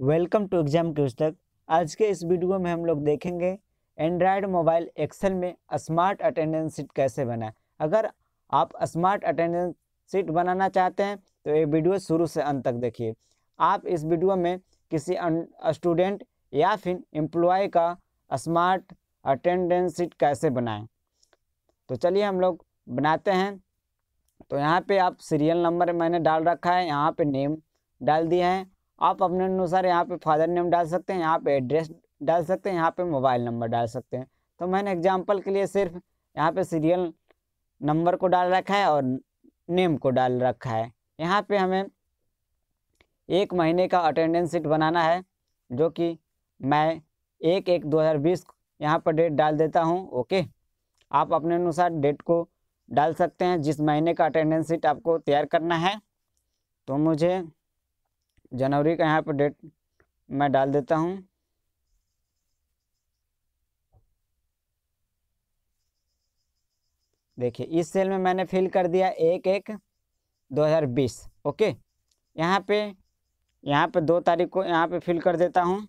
welcome to exam की तक आज के इस वीडियो में हम लोग देखेंगे एंड्रॉयड मोबाइल एक्सेल में स्मार्ट अटेंडेंस सीट कैसे बनाए अगर आप स्मार्ट अटेंडेंस सीट बनाना चाहते हैं तो ये वीडियो शुरू से अंत तक देखिए आप इस वीडियो में किसी स्टूडेंट या फिर एम्प्लॉय का स्मार्ट अटेंडेंस सीट कैसे बनाएं तो चलिए हम लोग बनाते हैं तो यहाँ पे आप सीरियल नंबर मैंने डाल रखा है यहाँ पे नेम डाल दिया है आप अपने अनुसार यहाँ पे फादर नेम डाल सकते हैं यहाँ पे एड्रेस डाल सकते हैं यहाँ पे मोबाइल नंबर डाल सकते हैं तो मैंने एग्जाम्पल के लिए सिर्फ यहाँ पे सीरियल नंबर को डाल रखा है और नेम को डाल रखा है यहाँ पे हमें एक महीने का अटेंडेंस सीट बनाना है जो कि मैं एक एक दो हज़ार बीस यहाँ पर डेट डाल देता हूँ ओके आप अपने अनुसार डेट को डाल सकते हैं जिस महीने का अटेंडेंस सीट आपको तैयार करना है तो मुझे जनवरी का यहाँ पर डेट मैं डाल देता हूँ देखिए इस सेल में मैंने फिल कर दिया एक एक 2020 ओके यहाँ पे यहाँ पे दो तारीख को यहाँ पे फिल कर देता हूँ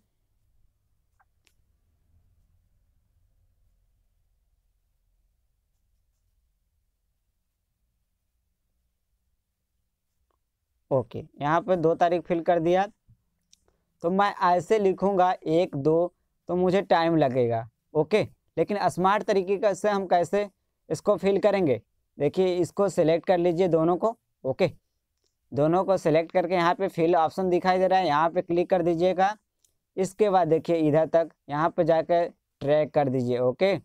ओके यहाँ पे दो तारीख फिल कर दिया तो मैं ऐसे लिखूँगा एक दो तो मुझे टाइम लगेगा ओके लेकिन स्मार्ट तरीके से हम कैसे इसको फिल करेंगे देखिए इसको सिलेक्ट कर लीजिए दोनों को ओके दोनों को सिलेक्ट करके यहाँ पे फिल ऑप्शन दिखाई दे रहा है यहाँ पे क्लिक कर दीजिएगा इसके बाद देखिए इधर तक यहाँ पे जाकर ट्रैक कर दीजिए ओके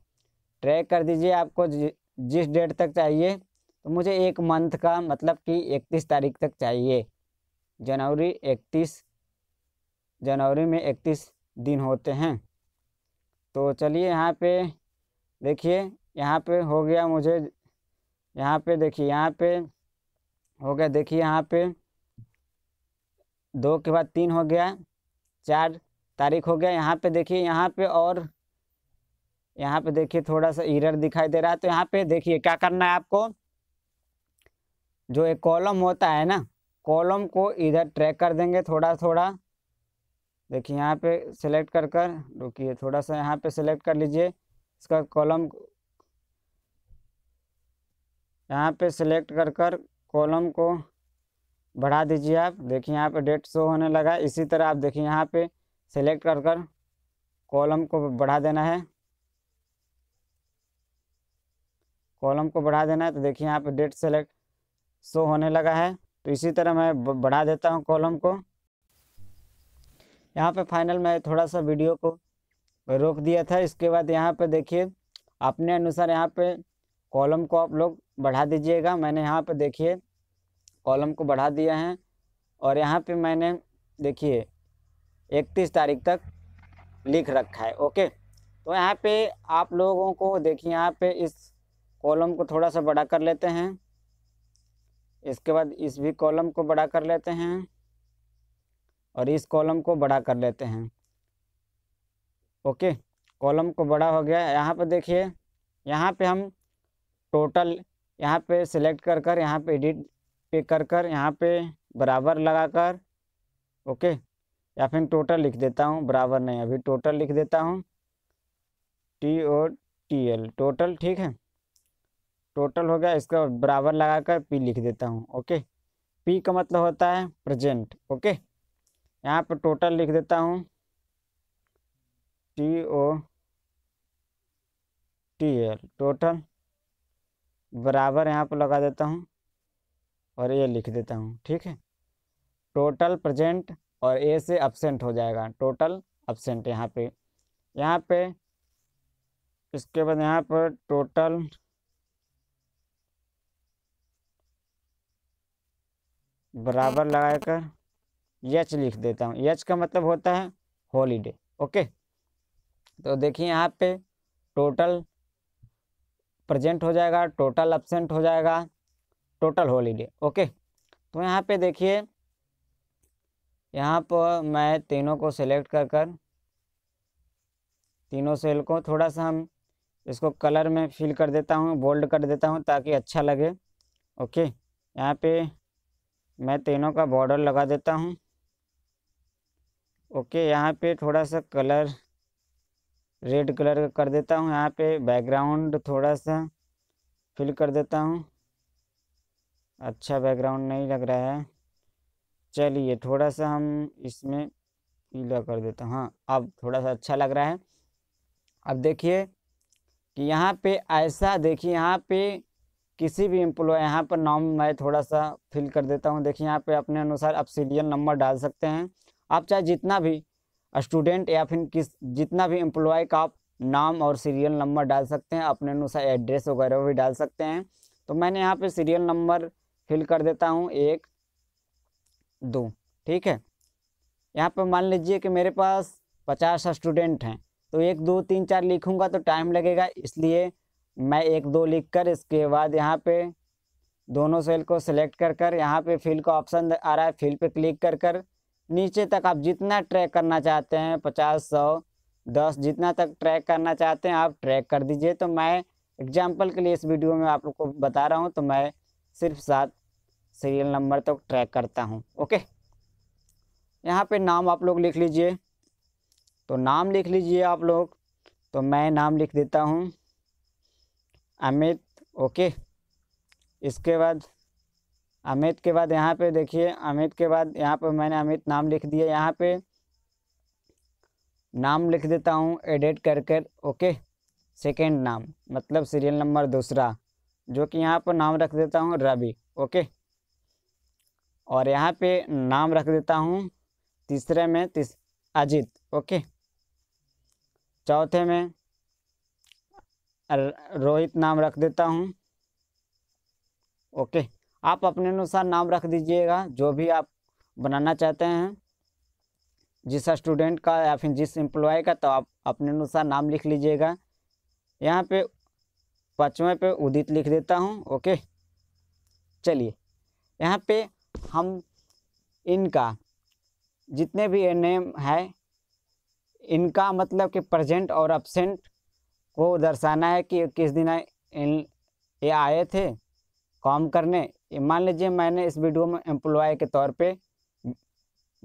ट्रैक कर दीजिए आपको जिस डेट तक चाहिए तो मुझे एक मंथ का मतलब कि इकतीस तारीख तक चाहिए जनवरी इकतीस जनवरी में इकतीस दिन होते हैं तो चलिए यहाँ पे देखिए यहाँ पे हो गया मुझे यहाँ पे देखिए यहाँ पे हो गया देखिए यहाँ पे दो के बाद तीन हो गया चार तारीख हो गया यहाँ पे देखिए यहाँ पे और यहाँ पे देखिए थोड़ा सा इरर दिखाई दे रहा है तो यहाँ पे देखिए क्या करना है आपको जो एक कॉलम होता है ना कॉलम को इधर ट्रैक कर देंगे थोड़ा थोड़ा देखिए यहाँ पे सिलेक्ट कर कर रुकिए थोड़ा सा यहाँ पे सिलेक्ट कर लीजिए इसका कॉलम यहाँ पे सिलेक्ट कर कर कॉलम को बढ़ा दीजिए आप देखिए यहाँ पे डेट शो होने लगा इसी तरह आप देखिए यहाँ पे सेलेक्ट कर कर कॉलम को बढ़ा देना है कॉलम को बढ़ा देना है तो देखिए यहाँ पे डेट सेलेक्ट शो होने लगा है तो इसी तरह मैं बढ़ा देता हूँ कॉलम को यहाँ पे फाइनल मैं थोड़ा सा वीडियो को रोक दिया था इसके बाद यहाँ पे देखिए अपने अनुसार यहाँ पे कॉलम को आप लोग बढ़ा दीजिएगा मैंने यहाँ पे देखिए कॉलम को बढ़ा दिया है और यहाँ पे मैंने देखिए इकतीस तारीख तक लिख रखा है ओके तो यहाँ पे आप लोगों को देखिए यहाँ पे इस कॉलम को थोड़ा सा बड़ा कर लेते हैं इसके बाद इस भी कॉलम को बड़ा कर लेते हैं और इस कॉलम को बड़ा कर लेते हैं ओके कॉलम को बड़ा हो गया यहाँ पर देखिए यहाँ पे हम टोटल यहाँ पे सिलेक्ट कर कर यहाँ पे एडिट पे कर कर यहाँ पे बराबर लगा कर ओके या फिर टोटल लिख देता हूँ बराबर नहीं अभी टोटल लिख देता हूँ T O T L total ठीक है टोटल हो गया इसका बराबर लगाकर पी लिख देता हूँ ओके पी का मतलब होता है प्रेजेंट ओके यहाँ पर टोटल लिख देता हूँ T O T L total बराबर यहाँ पर लगा देता हूँ और ये लिख देता हूँ ठीक है टोटल प्रेजेंट और ए से अब्सेंट हो जाएगा टोटल अब्सेंट यहाँ पे यहाँ पे इसके बाद यहाँ पर टोटल बराबर लगाकर यच लिख देता हूँ यच का मतलब होता है हॉलीडे ओके तो देखिए यहाँ पे टोटल प्रेजेंट हो जाएगा टोटल एबसेंट हो जाएगा टोटल हॉलीडे ओके तो यहाँ पे देखिए यहाँ पर मैं तीनों को सिलेक्ट कर कर तीनों सेल को थोड़ा सा हम इसको कलर में फिल कर देता हूँ बोल्ड कर देता हूँ ताकि अच्छा लगे ओके यहाँ पे मैं तीनों का बॉर्डर लगा देता हूँ ओके यहाँ पे थोड़ा सा कलर रेड कलर का कर देता हूँ यहाँ पे बैकग्राउंड थोड़ा सा फिल कर देता हूँ अच्छा बैकग्राउंड नहीं लग रहा है चलिए थोड़ा सा हम इसमें पीला कर देता हूँ हाँ अब थोड़ा सा अच्छा लग रहा है अब देखिए कि यहाँ पे ऐसा देखिए यहाँ पे किसी भी एम्प्लॉय यहाँ पर नाम मैं थोड़ा सा फिल कर देता हूँ देखिए यहाँ पे अपने अनुसार आप सीरियल नंबर डाल सकते हैं आप चाहे जितना भी स्टूडेंट या फिर किस जितना भी एम्प्लॉय का आप नाम और सीरियल नंबर डाल सकते हैं अपने अनुसार एड्रेस वगैरह भी डाल सकते हैं तो मैंने यहाँ पर सीरियल नंबर फिल कर देता हूँ एक दो ठीक है यहाँ पर मान लीजिए कि मेरे पास पचास स्टूडेंट हैं तो एक दो तीन चार लिखूँगा तो टाइम लगेगा इसलिए मैं एक दो लिख कर इसके बाद यहाँ पे दोनों सेल को सिलेक्ट कर कर यहाँ पे फील का ऑप्शन आ रहा है फील पे क्लिक कर कर नीचे तक आप जितना ट्रैक करना चाहते हैं पचास सौ दस जितना तक ट्रैक करना चाहते हैं आप ट्रैक कर दीजिए तो मैं एग्जाम्पल के लिए इस वीडियो में आप लोग को बता रहा हूँ तो मैं सिर्फ सात सीरियल नंबर तक तो ट्रैक करता हूँ ओके यहाँ पे नाम आप लोग लिख लीजिए तो नाम लिख लीजिए आप लोग तो मैं नाम लिख देता हूँ अमित ओके इसके बाद अमित के बाद यहाँ पे देखिए अमित के बाद यहाँ पे मैंने अमित नाम लिख दिया यहाँ पे नाम लिख देता हूँ एडिट कर कर ओके सेकेंड नाम मतलब सीरियल नंबर दूसरा जो कि यहाँ पर नाम रख देता हूँ रवि ओके और यहाँ पे नाम रख देता हूँ तीसरे में तीस अजीत ओके चौथे में रोहित नाम रख देता हूँ ओके आप अपने अनुसार नाम रख दीजिएगा जो भी आप बनाना चाहते हैं जिस स्टूडेंट का या फिर जिस एम्प्लॉय का तो आप अपने अनुसार नाम लिख लीजिएगा यहाँ पे पाँचवें पे उदित लिख देता हूँ ओके चलिए यहाँ पे हम इनका जितने भी नेम है इनका मतलब कि प्रेजेंट और एबसेंट को दर्शाना है कि किस दिन इन ये आए थे काम करने मान लीजिए मैंने इस वीडियो में एम्प्लॉय के तौर पे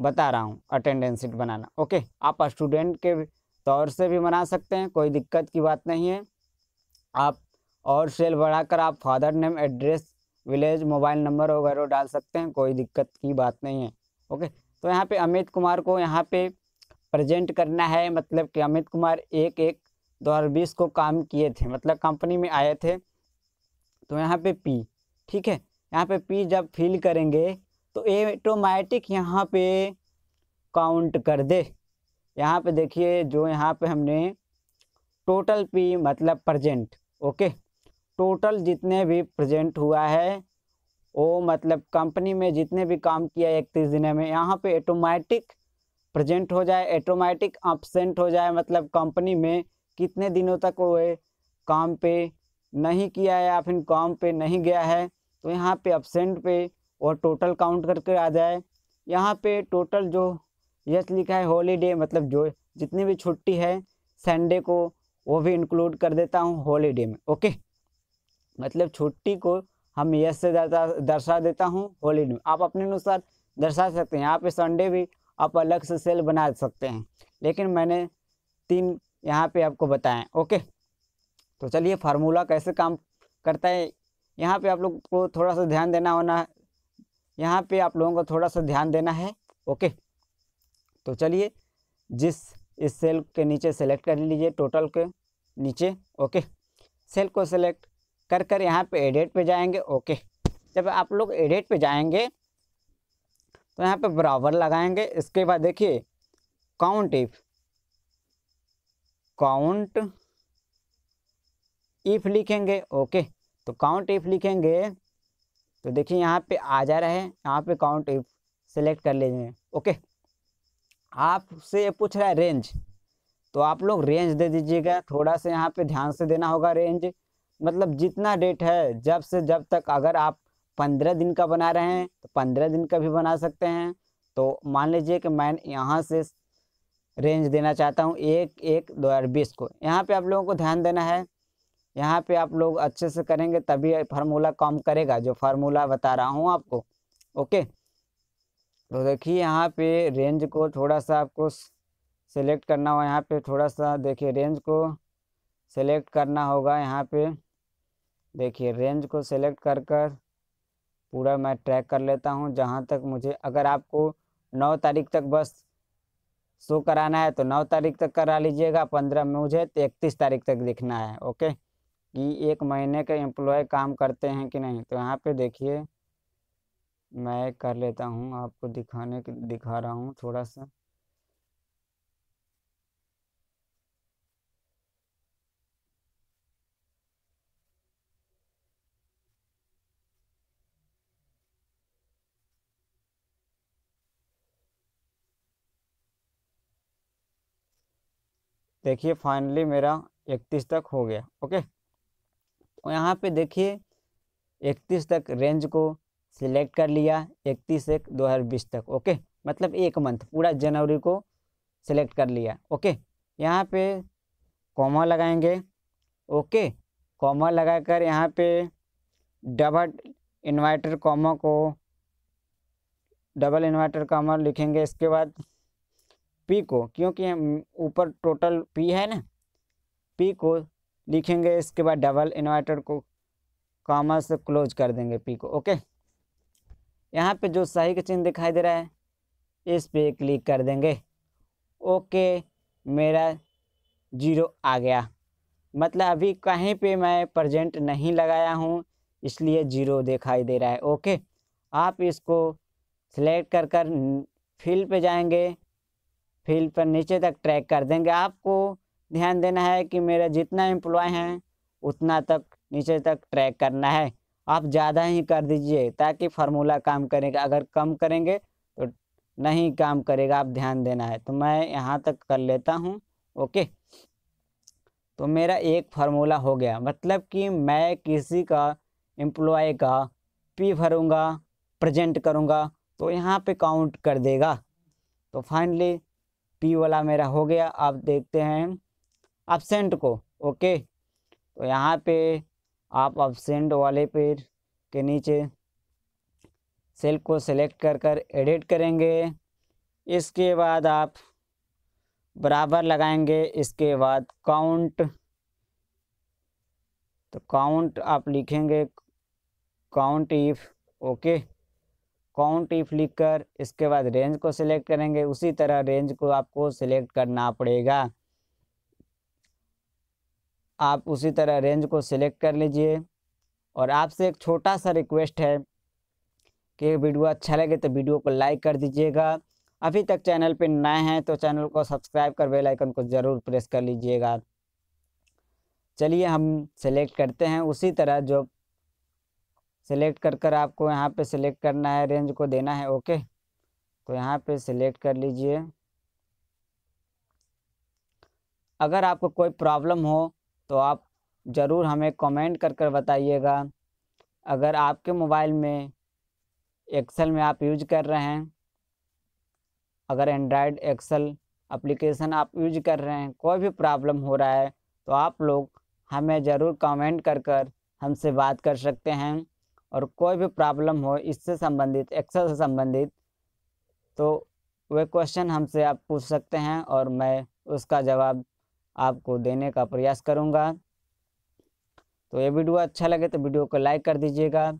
बता रहा हूँ अटेंडेंस शीट बनाना ओके आप स्टूडेंट के तौर से भी बना सकते हैं कोई दिक्कत की बात नहीं है आप और सेल बढ़ाकर आप father name address village mobile number वगैरह डाल सकते हैं कोई दिक्कत की बात नहीं है ओके तो यहाँ पे अमित कुमार को यहाँ पे प्रेजेंट करना है मतलब कि अमित कुमार एक एक 2020 को काम किए थे मतलब कंपनी में आए थे तो यहाँ पे पी ठीक है यहाँ पे पी जब फिल करेंगे तो एटोमेटिक यहाँ पे काउंट कर दे यहाँ पे देखिए जो यहाँ पे हमने टोटल पी मतलब प्रजेंट ओके टोटल जितने भी प्रजेंट हुआ है वो मतलब कंपनी में जितने भी काम किया है इकतीस दिनों में यहाँ पे ऑटोमेटिक प्रजेंट हो जाए ऑटोमेटिक अपसेंट हो जाए मतलब कंपनी में कितने दिनों तक वो काम पे नहीं किया है या फिर काम पे नहीं गया है तो यहाँ पे अपसेंट पे और टोटल काउंट करके आ जाए यहाँ पे टोटल जो यस लिखा है हॉलीडे मतलब जो जितनी भी छुट्टी है संडे को वो भी इंक्लूड कर देता हूँ हॉलीडे में ओके मतलब छुट्टी को हम यस से दर्शा देता हूँ हॉलीडे में आप अपने अनुसार दर्शा सकते हैं यहाँ पे संडे भी आप अलग से सेल बना सकते हैं लेकिन मैंने तीन यहाँ पे आपको बताएं ओके तो चलिए फार्मूला कैसे काम करता है यहाँ पे आप लोग को थोड़ा सा ध्यान देना होना यहाँ पे आप लोगों को थोड़ा सा ध्यान देना है ओके तो चलिए जिस इस सेल के नीचे सेलेक्ट कर लीजिए टोटल के नीचे ओके सेल को सेलेक्ट कर कर यहाँ पे एडिट पे जाएंगे ओके जब आप लोग एडिट पे जाएंगे तो यहाँ पे बराबर लगाएंगे इसके बाद देखिए काउंट इफ काउंट इफ लिखेंगे ओके तो काउंट इफ लिखेंगे तो देखिए यहाँ पे आ जा रहा है यहाँ पे काउंट इफ सेलेक्ट कर लीजिए ओके आपसे ये पूछ रहा है रेंज तो आप लोग रेंज दे दीजिएगा थोड़ा सा यहाँ पे ध्यान से देना होगा रेंज मतलब जितना डेट है जब से जब तक अगर आप पंद्रह दिन का बना रहे हैं तो पंद्रह दिन का भी बना सकते हैं तो मान लीजिए कि मैं यहाँ से रेंज देना चाहता हूँ एक एक दो हज़ार बीस को यहाँ पे आप लोगों को ध्यान देना है यहाँ पे आप लोग अच्छे से करेंगे तभी फार्मूला काम करेगा जो फार्मूला बता रहा हूँ आपको ओके तो देखिए यहाँ पे रेंज को थोड़ा सा आपको सेलेक्ट करना होगा यहाँ पे थोड़ा सा देखिए रेंज को सेलेक्ट करना होगा यहाँ पे देखिए रेंज को सेलेक्ट कर कर पूरा मैं ट्रैक कर लेता हूँ जहाँ तक मुझे अगर आपको नौ तारीख तक बस शो कराना है तो नौ तारीख तक करा लीजिएगा पंद्रह में मुझे तो इकतीस तारीख तक दिखना है ओके कि एक महीने के एम्प्लॉय काम करते हैं कि नहीं तो यहाँ पे देखिए मैं कर लेता हूँ आपको दिखाने दिखा रहा हूँ थोड़ा सा देखिए फाइनली मेरा इकतीस तक हो गया ओके तो यहाँ पे देखिए इकतीस तक रेंज को सिलेक्ट कर लिया इकतीस एक दो हज़ार बीस तक ओके मतलब एक मंथ पूरा जनवरी को सिलेक्ट कर लिया ओके यहाँ पे कॉमा लगाएंगे ओके कॉमा लगाकर यहाँ पे डबल इन्वर्टर कॉमा को डबल इन्वर्टर कॉमा लिखेंगे इसके बाद पी को क्योंकि ऊपर टोटल पी है ना पी को लिखेंगे इसके बाद डबल इन्वर्टर को कॉमा से क्लोज कर देंगे पी को ओके यहाँ पे जो सही का चिन्ह दिखाई दे रहा है इस पर क्लिक कर देंगे ओके मेरा जीरो आ गया मतलब अभी कहीं पे मैं प्रजेंट नहीं लगाया हूँ इसलिए जीरो दिखाई दे रहा है ओके आप इसको सिलेक्ट कर कर फिल पे जाएंगे फील्ड पर नीचे तक ट्रैक कर देंगे आपको ध्यान देना है कि मेरा जितना एम्प्लॉय हैं उतना तक नीचे तक ट्रैक करना है आप ज़्यादा ही कर दीजिए ताकि फार्मूला काम करेगा अगर कम करेंगे तो नहीं काम करेगा आप ध्यान देना है तो मैं यहाँ तक कर लेता हूँ ओके तो मेरा एक फार्मूला हो गया मतलब कि मैं किसी का एम्प्लॉय का पी भरूँगा प्रजेंट करूँगा तो यहाँ पर काउंट कर देगा तो फाइनली पी वाला मेरा हो गया आप देखते हैं अपसेंट को ओके तो यहाँ पे आप अपसेंट वाले पेज के नीचे सेल को सेलेक्ट कर कर एडिट करेंगे इसके बाद आप बराबर लगाएंगे इसके बाद काउंट तो काउंट आप लिखेंगे count if okay count if कर इसके बाद रेंज को सिलेक्ट करेंगे उसी तरह रेंज को आपको सिलेक्ट करना पड़ेगा आप उसी तरह रेंज को सिलेक्ट कर लीजिए और आपसे एक छोटा सा रिक्वेस्ट है कि वीडियो अच्छा लगे तो वीडियो को लाइक कर दीजिएगा अभी तक चैनल पर नए हैं तो चैनल को सब्सक्राइब कर बेल आइकन को ज़रूर प्रेस कर लीजिएगा चलिए हम सेलेक्ट करते हैं उसी तरह जो सेलेक्ट कर कर आपको यहाँ पे सेलेक्ट करना है रेंज को देना है ओके तो यहाँ पे सिलेक्ट कर लीजिए अगर आपको कोई प्रॉब्लम हो तो आप ज़रूर हमें कमेंट कर कर बताइएगा अगर आपके मोबाइल में एक्सेल में आप यूज कर रहे हैं अगर एंड्राइड एक्सेल एप्लीकेशन आप यूज कर रहे हैं कोई भी प्रॉब्लम हो रहा है तो आप लोग हमें ज़रूर कमेंट कर कर हमसे बात कर सकते हैं और कोई भी प्रॉब्लम हो इससे संबंधित एक्सेल से संबंधित तो वे क्वेश्चन हमसे आप पूछ सकते हैं और मैं उसका जवाब आपको देने का प्रयास करूंगा तो ये वीडियो अच्छा लगे तो वीडियो को लाइक कर दीजिएगा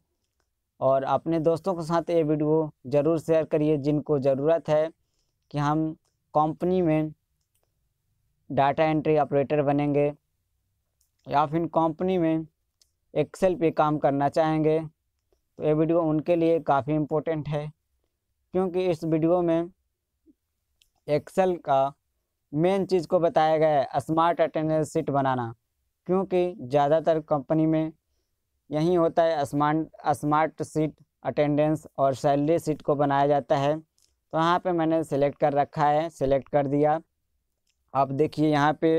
और अपने दोस्तों के साथ ये वीडियो ज़रूर शेयर करिए जिनको ज़रूरत है कि हम कंपनी में डाटा एंट्री ऑपरेटर बनेंगे या फिर कंपनी में एक्सेल पे काम करना चाहेंगे तो ये वीडियो उनके लिए काफ़ी इम्पोर्टेंट है क्योंकि इस वीडियो में एक्सेल का मेन चीज़ को बताया गया है स्मार्ट अटेंडेंस सीट बनाना क्योंकि ज़्यादातर कंपनी में यही होता है स्मार्ट स्मार्ट सीट अटेंडेंस और सैलरी सीट को बनाया जाता है तो यहाँ पे मैंने सेलेक्ट कर रखा है सेलेक्ट कर दिया आप देखिए यहाँ पे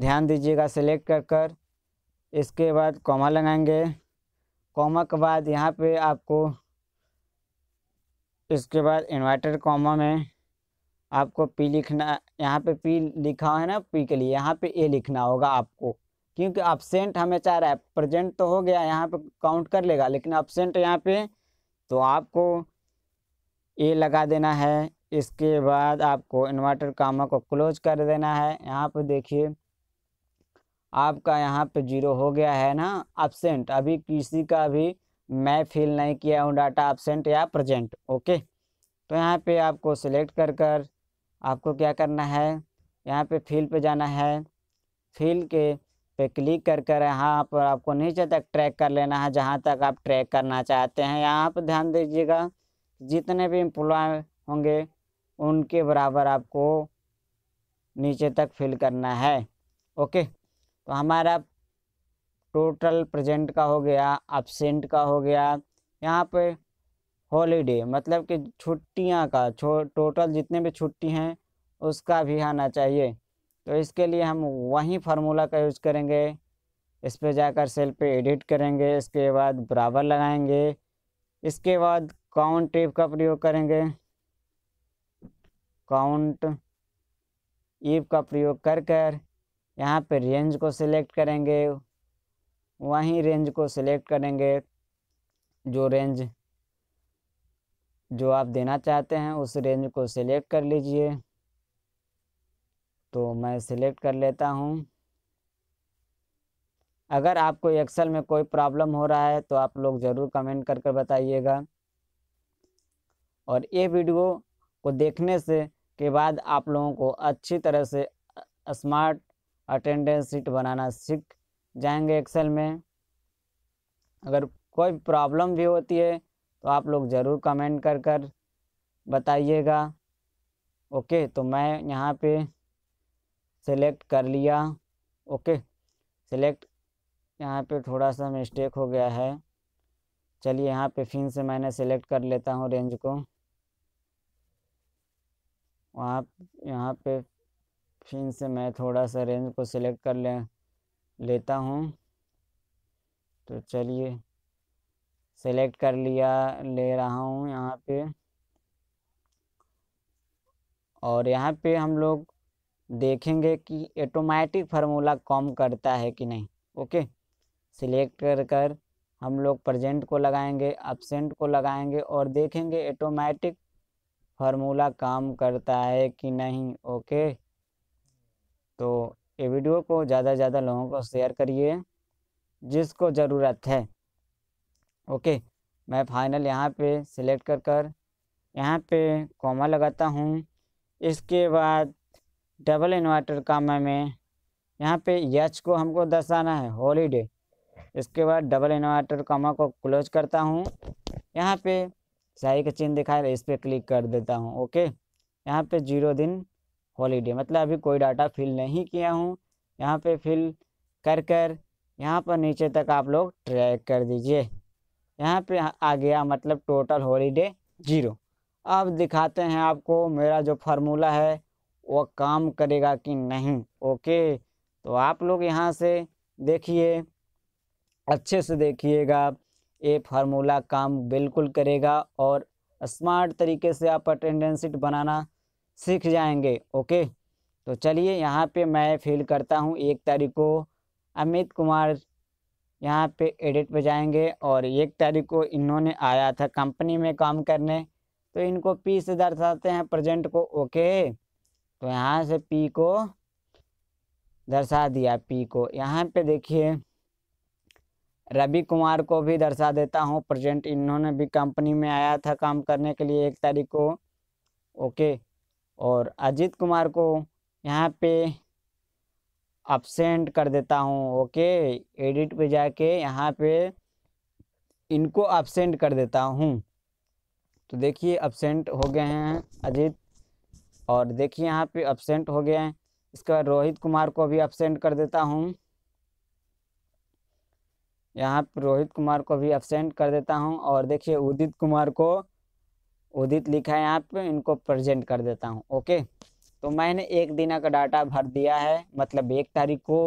ध्यान दीजिएगा सेलेक्ट कर कर इसके बाद कॉमा लगाएंगे कॉमा के बाद यहाँ पे आपको इसके बाद इन्वर्टर कॉमा में आपको पी लिखना यहाँ पे पी लिखा है ना पी के लिए यहाँ पे ए लिखना होगा आपको क्योंकि अपसेंट हमें चाह रहा है प्रेजेंट तो हो गया यहाँ पे काउंट कर लेगा लेकिन अपसेंट यहाँ पे तो आपको ए लगा देना है इसके बाद आपको इन्वर्टर कामा को क्लोज कर देना है यहाँ पर देखिए आपका यहाँ पे जीरो हो गया है ना अपसेंट अभी किसी का भी मैं फिल नहीं किया हूँ डाटा एबसेंट या प्रजेंट ओके तो यहाँ पे आपको सिलेक्ट कर कर आपको क्या करना है यहाँ पे फील पे जाना है फील के पे क्लिक कर कर यहाँ पर आपको नीचे तक ट्रैक कर लेना है जहाँ तक आप ट्रैक करना चाहते हैं यहाँ पर ध्यान दीजिएगा जितने भी एम्प्लॉय होंगे उनके बराबर आपको नीचे तक फिल करना है ओके तो हमारा टोटल प्रेजेंट का हो गया एबसेंट का हो गया यहाँ पे हॉलीडे मतलब कि छुट्टियाँ का छो टोटल जितने भी छुट्टी हैं उसका भी आना चाहिए तो इसके लिए हम वही फार्मूला का यूज़ करेंगे इस पर जाकर सेल पे एडिट करेंगे इसके बाद बराबर लगाएंगे इसके बाद काउंट टेप का प्रयोग करेंगे काउंट ईप का प्रयोग कर कर यहाँ पे रेंज को सिलेक्ट करेंगे वहीं रेंज को सिलेक्ट करेंगे जो रेंज जो आप देना चाहते हैं उस रेंज को सिलेक्ट कर लीजिए तो मैं सिलेक्ट कर लेता हूँ अगर आपको एक्सेल में कोई प्रॉब्लम हो रहा है तो आप लोग ज़रूर कमेंट कर कर बताइएगा और ये वीडियो को देखने से के बाद आप लोगों को अच्छी तरह से स्मार्ट अटेंडेंस सीट बनाना सीख जाएंगे एक्सेल में अगर कोई प्रॉब्लम भी होती है तो आप लोग ज़रूर कमेंट कर कर बताइएगा ओके तो मैं यहाँ पे सेलेक्ट कर लिया ओके सेलेक्ट यहाँ पे थोड़ा सा मिस्टेक हो गया है चलिए यहाँ पे फिन से मैंने सेलेक्ट कर लेता हूँ रेंज को वहाँ यहाँ पे फिर से मैं थोड़ा सा रेंज को सिलेक्ट कर ले लेता हूँ तो चलिए सेलेक्ट कर लिया ले रहा हूँ यहाँ पे और यहाँ पे हम लोग देखेंगे कि ऑटोमेटिक फार्मूला कॉम करता है कि नहीं ओके सिलेक्ट कर कर हम लोग प्रजेंट को लगाएंगे एबसेंट को लगाएंगे और देखेंगे ऑटोमेटिक फार्मूला काम करता है कि नहीं ओके तो ये वीडियो को ज़्यादा से ज़्यादा लोगों को शेयर करिए जिसको ज़रूरत है ओके मैं फाइनल यहाँ पे सिलेक्ट कर कर यहाँ पे कॉमा लगाता हूँ इसके बाद डबल इन्वर्टर कामा में यहाँ पे यच को हमको दर्शाना है हॉलीडे इसके बाद डबल इन्वर्टर कामा को क्लोज करता हूँ यहाँ पे सही का चिन्ह दिखाया इस पर क्लिक कर देता हूँ ओके यहाँ पे जीरो दिन हॉलीडे मतलब अभी कोई डाटा फिल नहीं किया हूँ यहाँ पे फिल कर कर यहाँ पर नीचे तक आप लोग ट्रैक कर दीजिए यहाँ पे आ गया मतलब टोटल हॉलीडे जीरो अब दिखाते हैं आपको मेरा जो फार्मूला है वो काम करेगा कि नहीं ओके तो आप लोग यहाँ से देखिए अच्छे से देखिएगा ये फार्मूला काम बिल्कुल करेगा और स्मार्ट तरीके से आप अटेंडेंस बनाना सीख जाएंगे ओके तो चलिए यहाँ पे मैं फिल करता हूँ एक तारीख को अमित कुमार यहाँ पे एडिट पर जाएंगे और एक तारीख को इन्होंने आया था कंपनी में काम करने तो इनको पी से दर्शाते हैं प्रेजेंट को ओके तो यहाँ से पी को दर्शा दिया पी को यहाँ पे देखिए रवि कुमार को भी दर्शा देता हूँ प्रेजेंट इन्होंने भी कंपनी में आया था काम करने के लिए एक तारीख को ओके और अजीत कुमार को यहाँ पे अपसेंट कर देता हूँ ओके एडिट पे जाके यहाँ पे इनको अपसेंट कर देता हूँ तो देखिए अपसेंट हो गए हैं अजीत और देखिए यहाँ पे अपसेंट हो गए हैं इसके बाद रोहित कुमार को भी अपसेंट कर देता हूँ यहाँ पर रोहित कुमार को भी अपसेंट कर देता हूँ और देखिए उदित कुमार को उदित लिखा है यहाँ पे इनको प्रेजेंट कर देता हूँ ओके तो मैंने एक दिन का डाटा भर दिया है मतलब एक तारीख को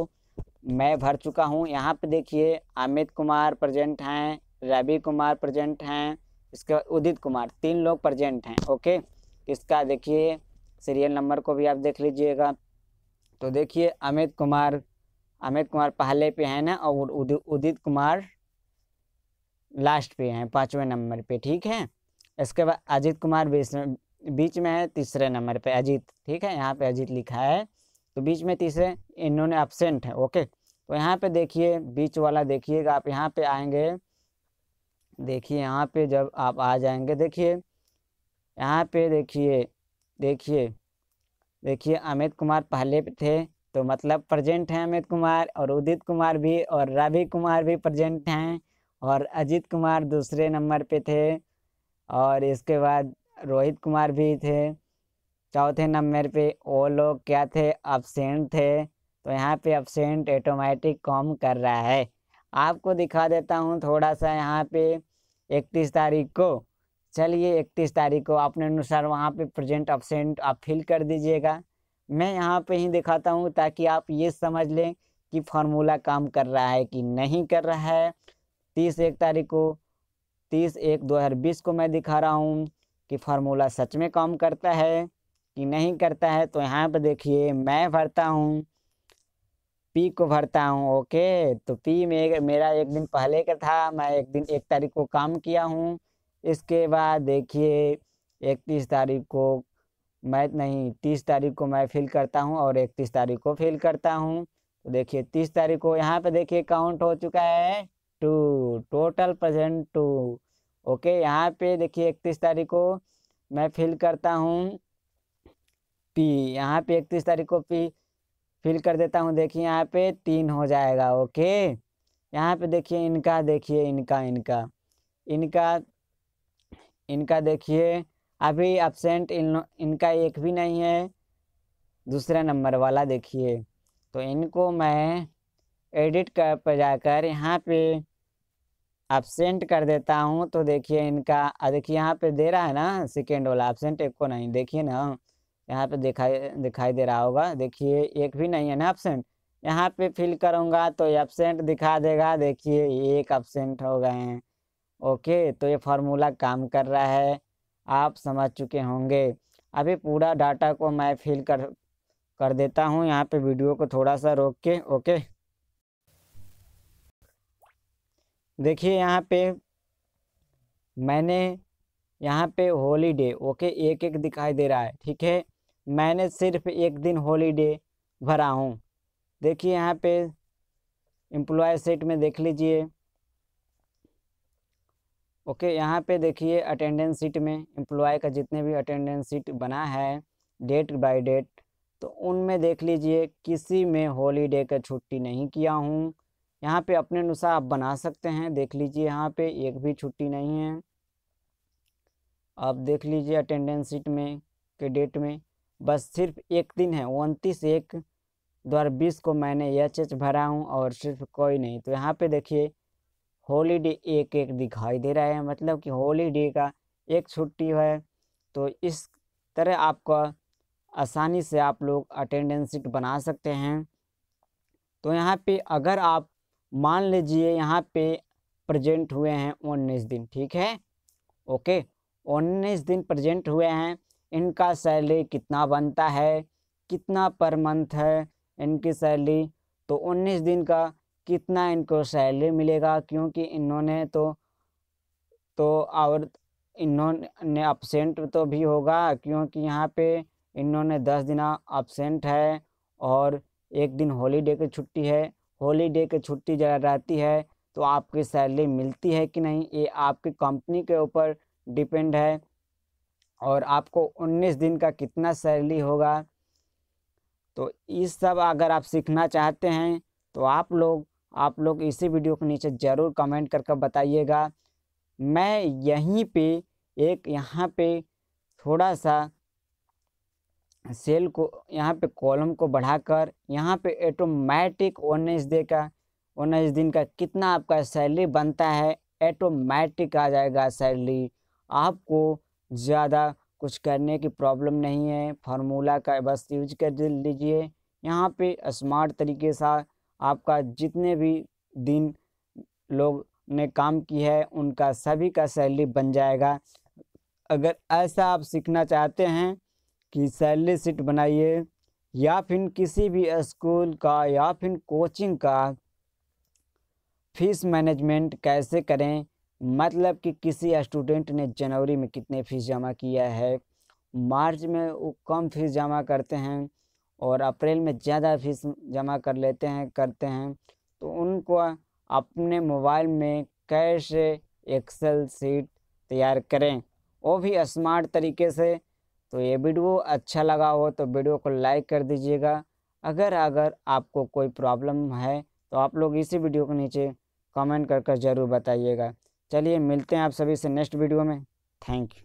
मैं भर चुका हूँ यहाँ पे देखिए अमित कुमार प्रेजेंट हैं रवि कुमार प्रेजेंट हैं इसके बाद उदित कुमार तीन लोग प्रेजेंट हैं ओके इसका देखिए सीरियल नंबर को भी आप देख लीजिएगा तो देखिए अमित कुमार अमित कुमार पहले पे हैं ना और उदित कुमार लास्ट पे हैं पाँचवें नंबर पे ठीक है इसके बाद अजीत कुमार बीच में बीच में है तीसरे नंबर पे अजीत ठीक है यहाँ पे अजीत लिखा है तो बीच में तीसरे इन्होंने एबसेंट है ओके तो यहाँ पे देखिए बीच वाला देखिएगा आप यहाँ पे आएंगे देखिए यहाँ पे जब आप आ जाएंगे देखिए यहाँ पे देखिए देखिए देखिए अमित कुमार पहले थे तो मतलब प्रजेंट हैं अमित कुमार और उदित कुमार भी और रवि कुमार भी प्रजेंट हैं और अजीत कुमार दूसरे नंबर पे थे और इसके बाद रोहित कुमार भी थे चौथे नंबर पे वो लोग क्या थे अपसेंट थे तो यहाँ पे अपसेंट ऑटोमेटिक कॉम कर रहा है आपको दिखा देता हूँ थोड़ा सा यहाँ पे इकतीस तारीख को चलिए इकतीस तारीख को अपने अनुसार वहाँ पे प्रेजेंट अपसेंट आप फिल कर दीजिएगा मैं यहाँ पे ही दिखाता हूँ ताकि आप ये समझ लें कि फार्मूला काम कर रहा है कि नहीं कर रहा है तीस एक तारीख को तीस एक दो हज़ार बीस को मैं दिखा रहा हूँ कि फार्मूला सच में काम करता है कि नहीं करता है तो यहाँ पर देखिए मैं भरता हूँ पी को भरता हूँ ओके तो पी में मेरा एक दिन पहले का था मैं एक दिन एक तारीख को काम किया हूँ इसके बाद देखिए इकतीस तारीख को मैं नहीं तीस तारीख को मैं फिल करता हूँ और इकतीस तारीख को फिल करता हूँ तो देखिए तीस तारीख को यहाँ पे देखिए काउंट हो चुका है two total present two okay यहाँ पे देखिए इकतीस तारीख को मैं फिल करता हूँ पी यहाँ पे इकतीस तारीख को पी फिल कर देता हूँ देखिए यहाँ पे तीन हो जाएगा ओके यहाँ पे देखिए इनका देखिए इनका इनका इनका इनका देखिए अभी एबसेंट इन इनका एक भी नहीं है दूसरा नंबर वाला देखिए तो इनको मैं एडिट कर पर जाकर यहाँ पे एबसेंट कर देता हूँ तो देखिए इनका देखिए यहाँ पे दे रहा है ना सेकेंड वाला एबसेंट एक को नहीं देखिए ना यहाँ पे दिखाई दिखाई दे रहा होगा देखिए एक भी नहीं है ना एबसेंट यहाँ पे फिल करूँगा तो एबसेंट दिखा देगा देखिए एक एबसेंट हो गए हैं ओके तो ये फार्मूला काम कर रहा है आप समझ चुके होंगे अभी पूरा डाटा को मैं फिल कर कर देता हूँ यहाँ पे वीडियो को थोड़ा सा रोक के ओके देखिए यहाँ पे मैंने यहाँ पे हॉलीडे ओके एक एक दिखाई दे रहा है ठीक है मैंने सिर्फ एक दिन हॉलीडे भरा हूँ देखिए यहाँ पे एम्प्लॉय सेट में देख लीजिए ओके यहाँ पे देखिए अटेंडेंस सीट में एम्प्लॉय का जितने भी अटेंडेंस सीट बना है डेट बाय डेट तो उनमें देख लीजिए किसी में हॉलीडे का छुट्टी नहीं किया हूँ यहाँ पे अपने अनुसार आप बना सकते हैं देख लीजिए यहाँ पे एक भी छुट्टी नहीं है आप देख लीजिए अटेंडेंस सीट में के डेट में बस सिर्फ एक दिन है उनतीस एक दो हज़ार बीस को मैंने एच एच भरा हूँ और सिर्फ कोई नहीं तो यहाँ पे देखिए हॉलीडे एक एक दिखाई दे रहा है मतलब कि हॉलीडे का एक छुट्टी है तो इस तरह आपका आसानी से आप लोग अटेंडेंस सीट बना सकते हैं तो यहाँ पे अगर आप मान लीजिए यहाँ पे प्रेजेंट हुए हैं उन्नीस दिन ठीक है ओके उन्नीस दिन प्रेजेंट हुए हैं इनका सैलरी कितना बनता है कितना पर मंथ है इनकी सैलरी तो उन्नीस दिन का कितना इनको सैलरी मिलेगा क्योंकि इन्होंने तो तो और इन्होंने अपसेंट तो भी होगा क्योंकि यहाँ पे इन्होंने दस दिन अपसेंट है और एक दिन हॉलीडे की छुट्टी है हॉलीडे की छुट्टी जरा रहती है तो आपकी सैलरी मिलती है कि नहीं ये आपकी कंपनी के ऊपर डिपेंड है और आपको 19 दिन का कितना सैलरी होगा तो इस सब अगर आप सीखना चाहते हैं तो आप लोग आप लोग इसी वीडियो के नीचे ज़रूर कमेंट करके बताइएगा मैं यहीं पे एक यहाँ पे थोड़ा सा सेल को यहाँ पे कॉलम को बढ़ाकर यहाँ पे ऑटोमेटिक उन्नीस डे का उन्नीस दिन का कितना आपका सैलरी बनता है ऑटोमेटिक आ जाएगा सैलरी आपको ज़्यादा कुछ करने की प्रॉब्लम नहीं है फार्मूला का बस यूज कर लीजिए यहाँ पे स्मार्ट तरीके से आपका जितने भी दिन लोग ने काम की है उनका सभी का सैलरी बन जाएगा अगर ऐसा आप सीखना चाहते हैं की सैलरी सीट बनाइए या फिर किसी भी स्कूल का या फिर कोचिंग का फीस मैनेजमेंट कैसे करें मतलब कि किसी स्टूडेंट ने जनवरी में कितने फीस जमा किया है मार्च में वो कम फीस जमा करते हैं और अप्रैल में ज़्यादा फीस जमा कर लेते हैं करते हैं तो उनको अपने मोबाइल में कैश एक्सेल सीट तैयार करें वो भी स्मार्ट तरीके से तो ये वीडियो अच्छा लगा हो तो वीडियो को लाइक कर दीजिएगा अगर अगर आपको कोई प्रॉब्लम है तो आप लोग इसी वीडियो के नीचे कमेंट कर कर ज़रूर बताइएगा चलिए मिलते हैं आप सभी से नेक्स्ट वीडियो में थैंक यू